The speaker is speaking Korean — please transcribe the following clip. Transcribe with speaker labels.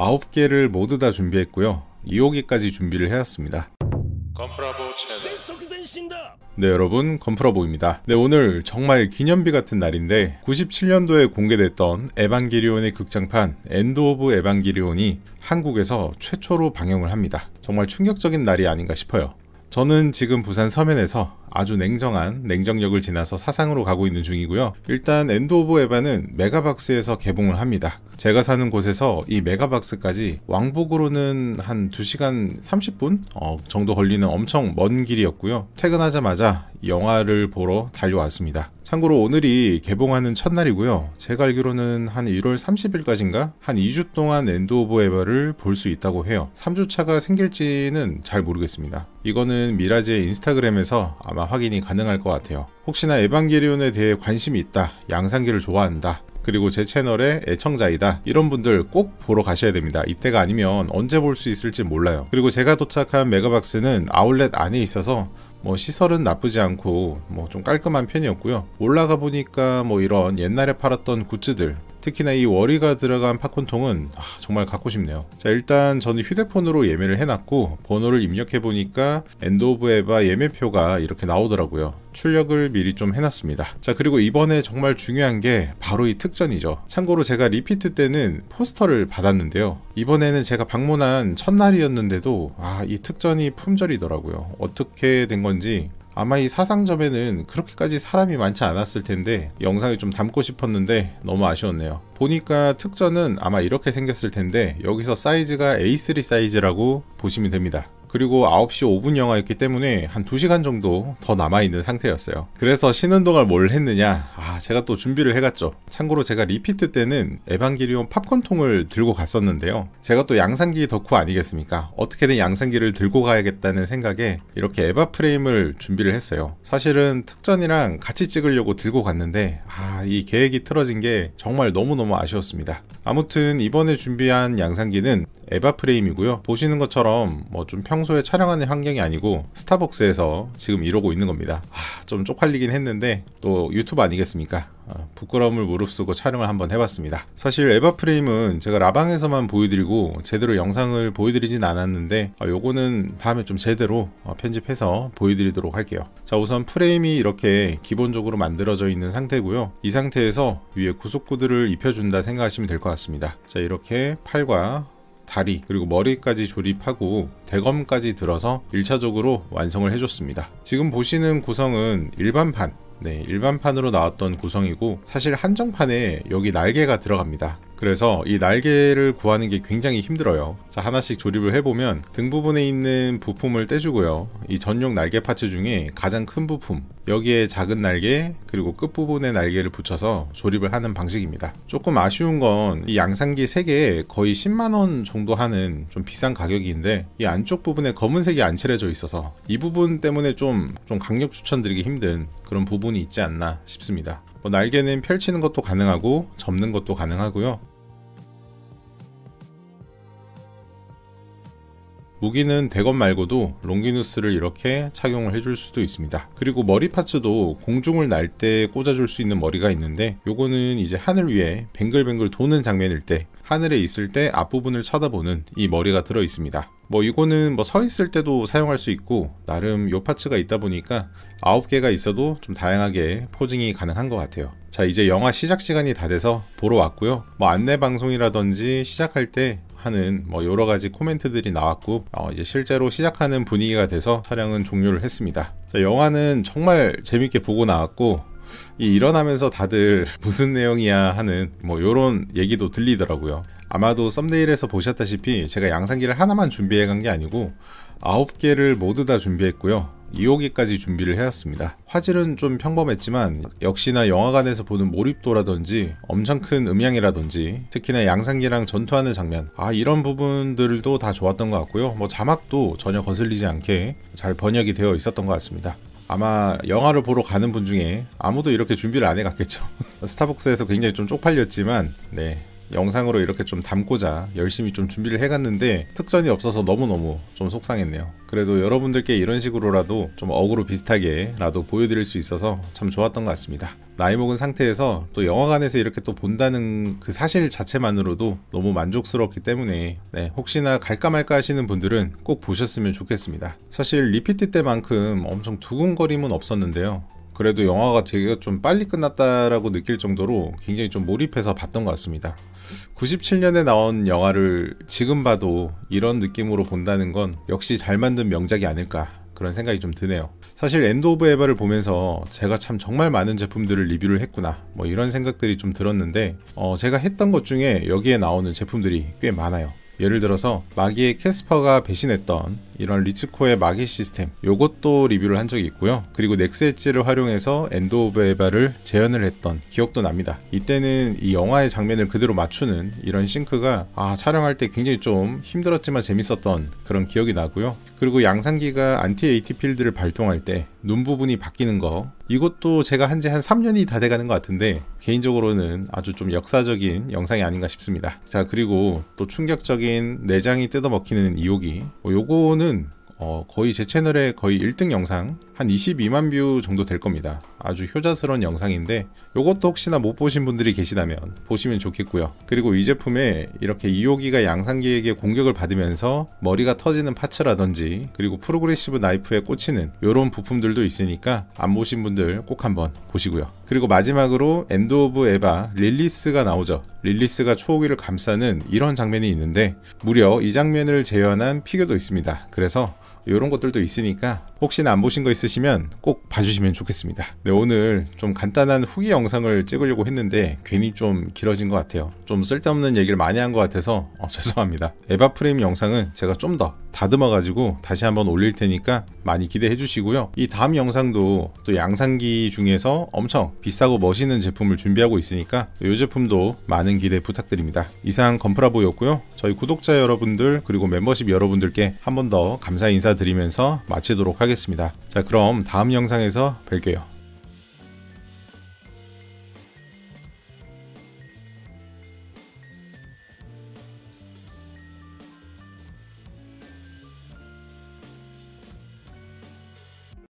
Speaker 1: 9개를 모두 다 준비했고요. 2호기까지 준비를 해왔습니다. 네 여러분 건프라보입니다. 네 오늘 정말 기념비 같은 날인데 97년도에 공개됐던 에반게리온의 극장판 엔드 오브 에반게리온이 한국에서 최초로 방영을 합니다. 정말 충격적인 날이 아닌가 싶어요. 저는 지금 부산 서면에서 아주 냉정한 냉정역을 지나서 사상으로 가고 있는 중이고요. 일단 엔드 오브 에바는 메가박스에서 개봉을 합니다. 제가 사는 곳에서 이 메가박스까지 왕복으로는 한 2시간 30분 어, 정도 걸리는 엄청 먼 길이었고요. 퇴근하자마자 영화를 보러 달려왔습니다. 참고로 오늘이 개봉하는 첫날이고요. 제가 알기로는 한 1월 30일까지인가 한 2주 동안 엔드 오브 에버를 볼 수 있다고 해요. 3주차가 생길지는 잘 모르겠습니다. 이거는 미라지의 인스타그램에서 아마 확인이 가능할 것 같아요. 혹시나 에반게리온에 대해 관심이 있다, 양산기를 좋아한다, 그리고 제 채널의 애청자이다 이런 분들 꼭 보러 가셔야 됩니다 이때가 아니면 언제 볼 수 있을지 몰라요 그리고 제가 도착한 메가박스는 아울렛 안에 있어서 뭐 시설은 나쁘지 않고 뭐 좀 깔끔한 편이었고요. 올라가 보니까 뭐 이런 옛날에 팔았던 굿즈들 특히나 이 워리가 들어간 팝콘통은 아, 정말 갖고 싶네요. 자 일단 저는 휴대폰으로 예매를 해놨고 번호를 입력해보니까 엔드 오브 에바 예매표가 이렇게 나오더라고요. 출력을 미리 좀 해놨습니다. 자 그리고 이번에 정말 중요한 게 바로 이 특전이죠. 참고로 제가 리피트 때는 포스터를 받았는데요. 이번에는 제가 방문한 첫날이었는데도 아 이 특전이 품절이더라고요. 어떻게 된 건지 아마 이 사상점에는 그렇게까지 사람이 많지 않았을 텐데 영상에 좀 담고 싶었는데 너무 아쉬웠네요. 보니까 특전은 아마 이렇게 생겼을 텐데 여기서 사이즈가 A3 사이즈라고 보시면 됩니다. 그리고 9시 5분 영화였기 때문에 한 2시간 정도 더 남아있는 상태였어요. 그래서 쉬는 동안 뭘 했느냐? 아, 제가 또 준비를 해갔죠. 참고로 제가 리피트 때는 에반기리온 팝콘통을 들고 갔었는데요. 제가 또 양산기 덕후 아니겠습니까? 어떻게든 양산기를 들고 가야겠다는 생각에 이렇게 에바 프레임을 준비를 했어요. 사실은 특전이랑 같이 찍으려고 들고 갔는데, 아, 이 계획이 틀어진 게 정말 너무너무 아쉬웠습니다. 아무튼 이번에 준비한 양산기는 에바 프레임이고요 보시는 것처럼 뭐 좀 평소에 촬영하는 환경이 아니고 스타벅스에서 지금 이러고 있는 겁니다 하, 좀 쪽팔리긴 했는데 또 유튜브 아니겠습니까 어, 부끄러움을 무릅쓰고 촬영을 한번 해봤습니다. 사실 에바 프레임은 제가 라방에서만 보여드리고 제대로 영상을 보여드리진 않았는데 어, 요거는 다음에 좀 제대로 어, 편집해서 보여드리도록 할게요. 자 우선 프레임이 이렇게 기본적으로 만들어져 있는 상태고요. 이 상태에서 위에 구속구들을 입혀준다 생각하시면 될 것 같습니다. 자 이렇게 팔과 다리 그리고 머리까지 조립하고 대검까지 들어서 1차적으로 완성을 해줬습니다. 지금 보시는 구성은 일반판 네, 일반판으로 나왔던 구성이고 사실 한정판에 여기 날개가 들어갑니다. 그래서 이 날개를 구하는 게 굉장히 힘들어요 자 하나씩 조립을 해보면 등 부분에 있는 부품을 떼주고요 이 전용 날개 파츠 중에 가장 큰 부품 여기에 작은 날개 그리고 끝부분에 날개를 붙여서 조립을 하는 방식입니다 조금 아쉬운 건 이 양산기 3개에 거의 10만원 정도 하는 좀 비싼 가격인데 이 안쪽 부분에 검은색이 안 칠해져 있어서 이 부분 때문에 좀, 좀 강력 추천드리기 힘든 그런 부분이 있지 않나 싶습니다 뭐 날개는 펼치는 것도 가능하고 접는 것도 가능하고요 무기는 대검 말고도 롱기누스를 이렇게 착용을 해줄 수도 있습니다. 그리고 머리 파츠도 공중을 날 때 꽂아줄 수 있는 머리가 있는데 요거는 이제 하늘 위에 뱅글뱅글 도는 장면일 때 하늘에 있을 때 앞부분을 쳐다보는 이 머리가 들어 있습니다. 뭐 이거는 뭐 서 있을 때도 사용할 수 있고 나름 요 파츠가 있다 보니까 아홉 개가 있어도 좀 다양하게 포징이 가능한 것 같아요. 자 이제 영화 시작 시간이 다 돼서 보러 왔고요. 뭐 안내 방송이라든지 시작할 때 하는 뭐 여러 가지 코멘트들이 나왔고 어 이제 실제로 시작하는 분위기가 돼서 촬영은 종료를 했습니다. 자, 영화는 정말 재밌게 보고 나왔고 이 일어나면서 다들 무슨 내용이야 하는 뭐 요런 얘기도 들리더라고요. 아마도 썸네일에서 보셨다시피 제가 양상기를 하나만 준비해 간 게 아니고 아홉 개를 모두 다 준비했고요. 2호기까지 준비를 해왔습니다. 화질은 좀 평범했지만 역시나 영화관에서 보는 몰입도라든지 엄청 큰 음향이라든지 특히나 양상기랑 전투하는 장면 아 이런 부분들도 다 좋았던 것 같고요. 뭐 자막도 전혀 거슬리지 않게 잘 번역이 되어 있었던 것 같습니다. 아마 영화를 보러 가는 분 중에 아무도 이렇게 준비를 안 해갔겠죠. 스타벅스에서 굉장히 좀 쪽팔렸지만 네 영상으로 이렇게 좀 담고자 열심히 좀 준비를 해갔는데 특전이 없어서 너무너무 좀 속상했네요. 그래도 여러분들께 이런 식으로라도 좀 어그로 비슷하게라도 보여드릴 수 있어서 참 좋았던 것 같습니다. 나이 먹은 상태에서 또 영화관에서 이렇게 또 본다는 그 사실 자체만으로도 너무 만족스럽기 때문에 네, 혹시나 갈까 말까 하시는 분들은 꼭 보셨으면 좋겠습니다. 사실 리피트 때만큼 엄청 두근거림은 없었는데요. 그래도 영화가 되게 좀 빨리 끝났다라고 느낄 정도로 굉장히 좀 몰입해서 봤던 것 같습니다. 97년에 나온 영화를 지금 봐도 이런 느낌으로 본다는 건 역시 잘 만든 명작이 아닐까 그런 생각이 좀 드네요. 사실 엔드 오브 에바를 보면서 제가 참 정말 많은 제품들을 리뷰를 했구나 뭐 이런 생각들이 좀 들었는데 어 제가 했던 것 중에 여기에 나오는 제품들이 꽤 많아요. 예를 들어서 마기의 캐스퍼가 배신했던 이런 리츠코의 마기 시스템 요것도 리뷰를 한 적이 있고요. 그리고 넥스엣지를 활용해서 엔도 오브 에바를 재현을 했던 기억도 납니다. 이때는 이 영화의 장면을 그대로 맞추는 이런 싱크가 아 촬영할 때 굉장히 좀 힘들었지만 재밌었던 그런 기억이 나고요. 그리고 양산기가 안티 AT 필드를 발동할 때 눈 부분이 바뀌는 거 이것도 제가 한 지한 한 3년이 다 돼가는 것 같은데 개인적으로는 아주 좀 역사적인 영상이 아닌가 싶습니다. 자 그리고 또 충격적인 내장이 뜯어먹히는 이호기 뭐 어, 요거는 어, 거의 제 채널의 거의 1등 영상 한 22만 뷰 정도 될 겁니다. 아주 효자스러운 영상인데 이것도 혹시나 못 보신 분들이 계시다면 보시면 좋겠고요. 그리고 이 제품에 이렇게 이호기가 양상기에게 공격을 받으면서 머리가 터지는 파츠라든지 그리고 프로그레시브 나이프에 꽂히는 이런 부품들도 있으니까 안 보신 분들 꼭 한번 보시고요. 그리고 마지막으로 엔드 오브 에바 릴리스가 나오죠. 릴리스가 초호기를 감싸는 이런 장면이 있는데 무려 이 장면을 재현한 피규어도 있습니다. 그래서 이런 것들도 있으니까 혹시나 안 보신 거 있으시면 꼭 봐주시면 좋겠습니다. 네, 오늘 좀 간단한 후기 영상을 찍으려고 했는데 괜히 좀 길어진 것 같아요. 좀 쓸데없는 얘기를 많이 한 것 같아서 어, 죄송합니다. 에바 프레임 영상은 제가 좀더 다듬어 가지고 다시 한번 올릴 테니까 많이 기대해 주시고요 이 다음 영상도 또 양산기 중에서 엄청 비싸고 멋있는 제품을 준비하고 있으니까 이 제품도 많은 기대 부탁드립니다 이상 건프라보였고요 저희 구독자 여러분들 그리고 멤버십 여러분들께 한 번 더 감사 인사드리면서 마치도록 하겠습니다 자 그럼 다음 영상에서 뵐게요